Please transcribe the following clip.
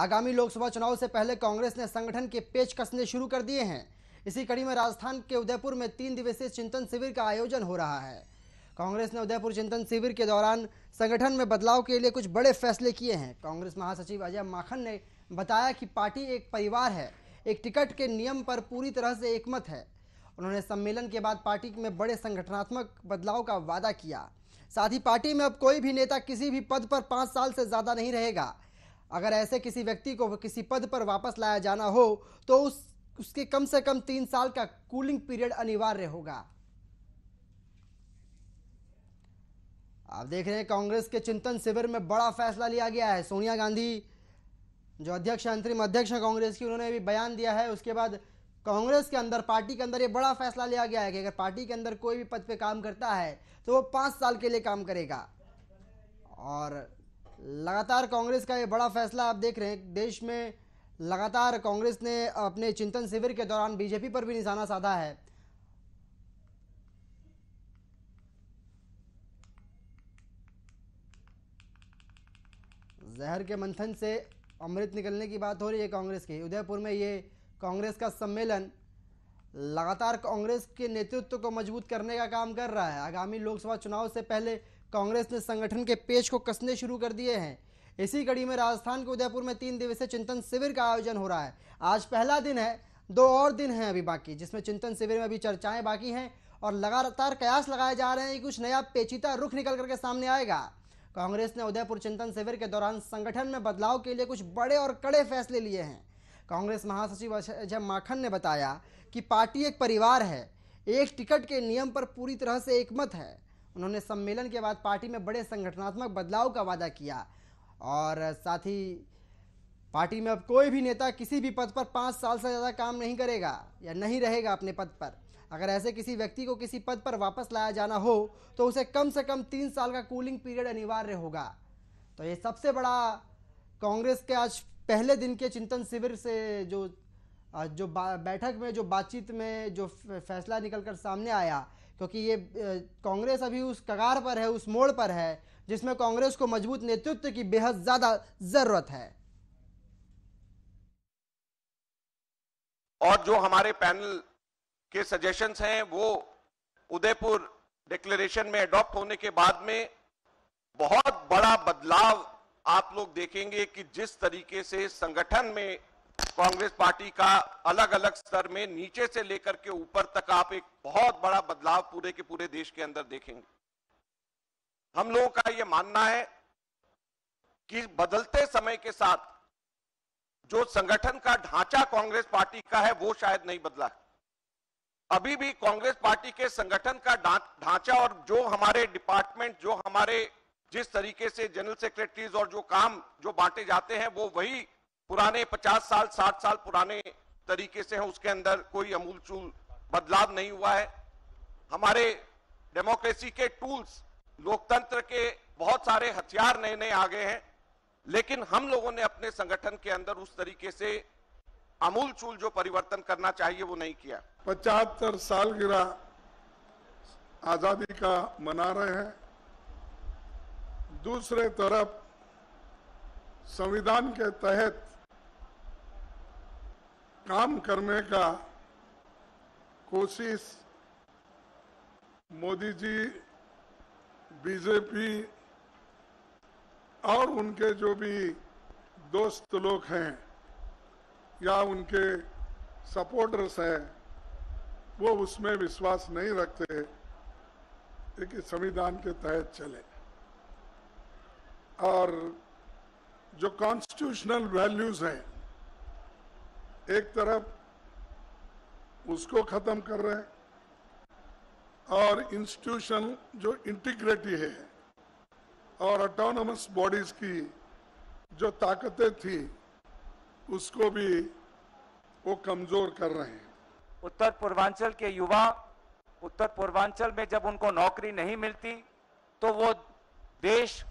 आगामी लोकसभा चुनाव से पहले कांग्रेस ने संगठन के पेच कसने शुरू कर दिए हैं इसी कड़ी में राजस्थान के उदयपुर में तीन दिवसीय चिंतन शिविर का आयोजन हो रहा है कांग्रेस ने उदयपुर चिंतन शिविर के दौरान संगठन में बदलाव के लिए कुछ बड़े फैसले किए हैं कांग्रेस महासचिव अजय माखन ने बताया कि पार्टी एक परिवार है एक टिकट के नियम पर पूरी तरह से एकमत है उन्होंने सम्मेलन के बाद पार्टी में बड़े संगठनात्मक बदलाव का वादा किया साथ ही पार्टी में अब कोई भी नेता किसी भी पद पर पाँच साल से ज़्यादा नहीं रहेगा अगर ऐसे किसी व्यक्ति को किसी पद पर वापस लाया जाना हो तो उस उसके कम से कम तीन साल का कूलिंग पीरियड अनिवार्य होगा आप देख रहे हैं कांग्रेस के चिंतन शिविर में बड़ा फैसला लिया गया है सोनिया गांधी जो अध्यक्ष अंतरिम अध्यक्ष हैं कांग्रेस की उन्होंने भी बयान दिया है उसके बाद कांग्रेस के अंदर पार्टी के अंदर ये बड़ा फैसला लिया गया है कि अगर पार्टी के अंदर कोई भी पद पे काम करता है तो वो पाँच साल के लिए काम करेगा और लगातार कांग्रेस का ये बड़ा फैसला आप देख रहे हैं देश में लगातार कांग्रेस ने अपने चिंतन शिविर के दौरान बीजेपी पर भी निशाना साधा है जहर के मंथन से अमृत निकलने की बात हो रही है कांग्रेस की उदयपुर में ये कांग्रेस का सम्मेलन लगातार कांग्रेस के नेतृत्व को मजबूत करने का काम कर रहा है आगामी लोकसभा चुनाव से पहले कांग्रेस ने संगठन के पेज को कसने शुरू कर दिए हैं इसी कड़ी में राजस्थान के उदयपुर में तीन दिवसीय चिंतन शिविर का आयोजन हो रहा है आज पहला दिन है दो और दिन हैं अभी बाकी जिसमें चिंतन शिविर में अभी चर्चाएं बाकी हैं और लगातार कयास लगाए जा रहे हैं कि कुछ नया पेचीदा रुख निकल करके सामने आएगा कांग्रेस ने उदयपुर चिंतन शिविर के दौरान संगठन में बदलाव के लिए कुछ बड़े और कड़े फैसले लिए हैं कांग्रेस महासचिव अजय माखन ने बताया कि पार्टी एक परिवार है एक टिकट के नियम पर पूरी तरह से एकमत है उन्होंने सम्मेलन के बाद पार्टी में बड़े संगठनात्मक बदलाव का वादा किया और साथ ही पार्टी में अब कोई भी नेता किसी भी पद पर पाँच साल से ज़्यादा काम नहीं करेगा या नहीं रहेगा अपने पद पर अगर ऐसे किसी व्यक्ति को किसी पद पर वापस लाया जाना हो तो उसे कम से कम तीन साल का कूलिंग पीरियड अनिवार्य होगा तो ये सबसे बड़ा कांग्रेस के आज पहले दिन के चिंतन शिविर से जो जो बैठक में जो बातचीत में जो फैसला निकलकर सामने आया क्योंकि ये कांग्रेस अभी उस कगार पर है उस मोड़ पर है जिसमें कांग्रेस को मजबूत नेतृत्व की बेहद ज्यादा जरूरत है और जो हमारे पैनल के सजेशंस हैं वो उदयपुर डिक्लेरेशन में अडॉप्ट होने के बाद में बहुत बड़ा बदलाव आप लोग देखेंगे कि जिस तरीके से संगठन में कांग्रेस पार्टी का अलग अलग स्तर में नीचे से लेकर के ऊपर तक आप एक बहुत बड़ा बदलाव पूरे के पूरे देश के अंदर देखेंगे हम लोगों का यह मानना है कि बदलते समय के साथ जो संगठन का ढांचा कांग्रेस पार्टी का है वो शायद नहीं बदला अभी भी कांग्रेस पार्टी के संगठन का ढांचा और जो हमारे डिपार्टमेंट जो हमारे जिस तरीके से जनरल सेक्रेटरीज और जो काम जो बांटे जाते हैं वो वही पुराने 50 साल 60 साल पुराने तरीके से हैं उसके अंदर कोई अमूलचूल बदलाव नहीं हुआ है हमारे डेमोक्रेसी के टूल्स लोकतंत्र के बहुत सारे हथियार नए नए आ गए हैं लेकिन हम लोगों ने अपने संगठन के अंदर उस तरीके से अमूलचूल जो परिवर्तन करना चाहिए वो नहीं किया पचहत्तर साल गिरा आजादी का मना रहे हैं दूसरे तरफ संविधान के तहत काम करने का कोशिश मोदी जी बीजेपी और उनके जो भी दोस्त लोग हैं या उनके सपोर्टर्स हैं वो उसमें विश्वास नहीं रखते कि संविधान के तहत चले और जो कॉन्स्टिट्यूशनल वैल्यूज़ हैं एक तरफ उसको ख़त्म कर रहे हैं और इंस्टीट्यूशन जो इंटीग्रिटी है और ऑटोनमस बॉडीज़ की जो ताकतें थी उसको भी वो कमज़ोर कर रहे हैं उत्तर पूर्वांचल के युवा उत्तर पूर्वांचल में जब उनको नौकरी नहीं मिलती तो वो देश